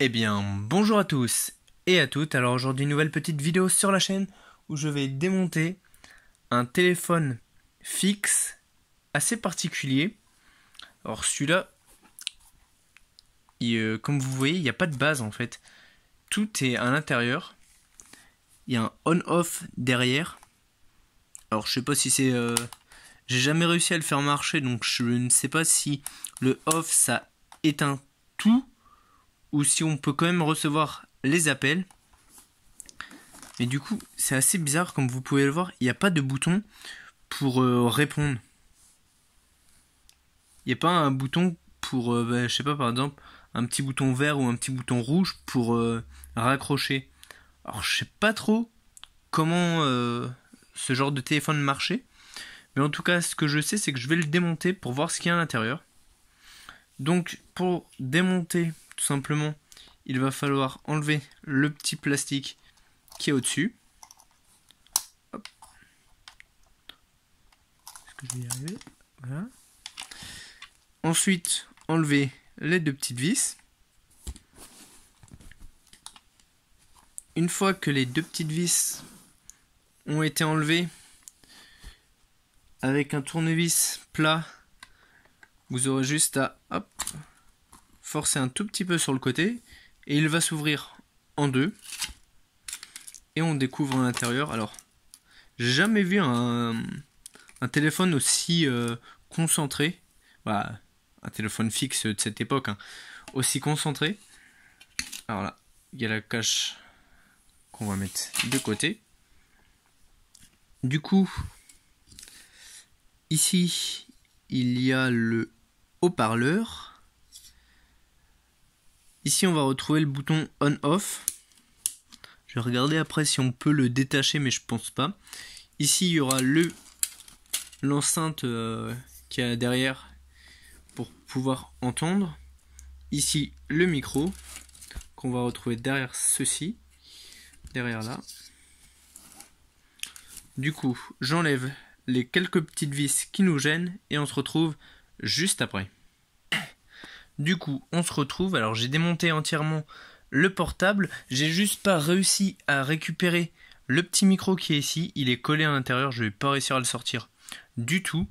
Eh bien, bonjour à tous et à toutes. Alors aujourd'hui, une nouvelle petite vidéo sur la chaîne où je vais démonter un téléphone fixe assez particulier. Alors celui-là, euh, comme vous voyez, il n'y a pas de base en fait. Tout est à l'intérieur. Il y a un on-off derrière. Alors je sais pas si c'est... Euh, j'ai jamais réussi à le faire marcher, donc je ne sais pas si le off ça éteint tout ou si on peut quand même recevoir les appels. Et du coup, c'est assez bizarre, comme vous pouvez le voir, il n'y a pas de bouton pour euh, répondre. Il n'y a pas un bouton pour, euh, bah, je sais pas, par exemple, un petit bouton vert ou un petit bouton rouge pour euh, raccrocher. Alors, je sais pas trop comment ce genre de téléphone marchait. Mais en tout cas, ce que je sais, c'est que je vais le démonter pour voir ce qu'il y a à l'intérieur. Donc, pour démonter tout simplement, il va falloir enlever le petit plastique qui est au-dessus. Ensuite, enlever les deux petites vis. Une fois que les deux petites vis ont été enlevées, avec un tournevis plat, vous aurez juste à forcer un tout petit peu sur le côté et il va s'ouvrir en deux et on découvre l'intérieur. Alors, j'ai jamais vu un, téléphone aussi euh, concentré, bah, un téléphone fixe de cette époque, hein. aussi concentré. Alors là, il y a la cache qu'on va mettre de côté. Du coup, ici, il y a le haut-parleur. Ici, on va retrouver le bouton on-off. Je vais regarder après si on peut le détacher, mais je pense pas. Ici, il y aura le l'enceinte euh, qui a derrière pour pouvoir entendre. Ici, le micro qu'on va retrouver derrière ceci, derrière là. Du coup, j'enlève les quelques petites vis qui nous gênent et on se retrouve juste après. Du coup, on se retrouve. Alors, j'ai démonté entièrement le portable. J'ai juste pas réussi à récupérer le petit micro qui est ici. Il est collé à l'intérieur. Je vais pas réussir à le sortir du tout.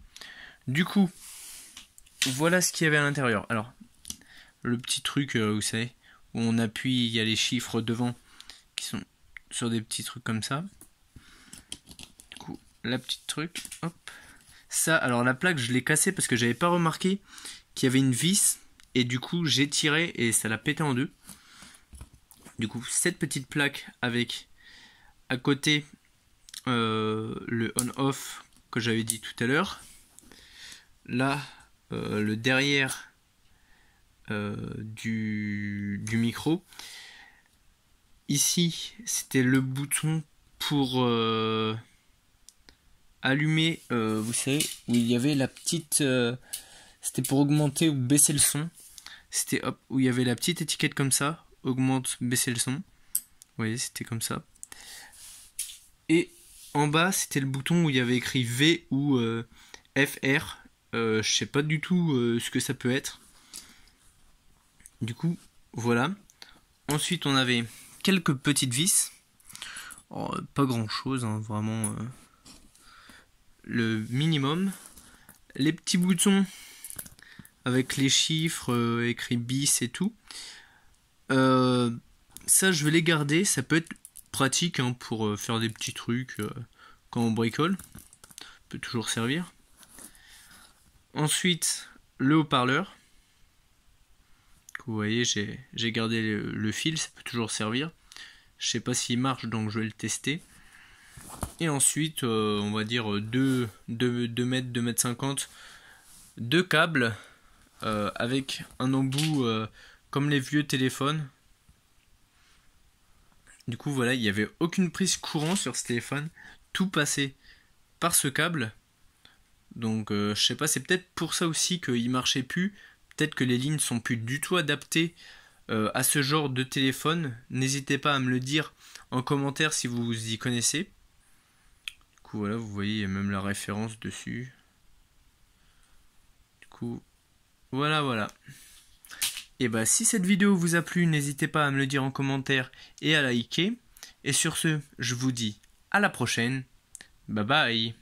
Du coup, voilà ce qu'il y avait à l'intérieur. Alors, le petit truc, euh, vous savez, où on appuie, il y a les chiffres devant qui sont sur des petits trucs comme ça. Du coup, la petite truc, hop. Ça, alors la plaque, je l'ai cassée parce que j'avais pas remarqué qu'il y avait une vis et du coup, j'ai tiré et ça l'a pété en deux. Du coup, cette petite plaque avec à côté euh, le on-off que j'avais dit tout à l'heure. Là, euh, le derrière euh, du, du, micro. Ici, c'était le bouton pour allumer, vous savez, où il y avait la petite... c'était pour augmenter ou baisser le son. C'était où il y avait la petite étiquette comme ça, augmente, baisser le son. Vous voyez, c'était comme ça. Et en bas, c'était le bouton où il y avait écrit V ou euh, FR. Je euh, je sais pas du tout euh, ce que ça peut être. Du coup, voilà. Ensuite, on avait quelques petites vis. Oh, pas grand chose, hein, vraiment. le minimum. Les petits boutons avec les chiffres euh, écrits bis et tout. Euh, ça, je vais les garder. Ça peut être pratique hein, pour euh, faire des petits trucs quand on bricole. Ça peut toujours servir. Ensuite, le haut-parleur. Vous voyez, j'ai gardé le, fil, ça peut toujours servir. Je sais pas s'il marche, donc je vais le tester. Et ensuite, on va dire 2, mètres, 2 mètres 50, deux câbles euh, avec un embout euh, comme les vieux téléphones. Du coup, voilà, il n'y avait aucune prise courant sur ce téléphone. Tout passait par ce câble. Donc, euh, je sais pas, c'est peut-être pour ça aussi qu'il marchait plus. Peut-être que les lignes sont plus du tout adaptées à ce genre de téléphone. N'hésitez pas à me le dire en commentaire si vous y connaissez. Du coup, voilà, vous voyez, il y a même la référence dessus. Du coup, voilà, voilà. Et eh bah ben, si cette vidéo vous a plu, n'hésitez pas à me le dire en commentaire et à liker. Et sur ce, je vous dis à la prochaine. Bye bye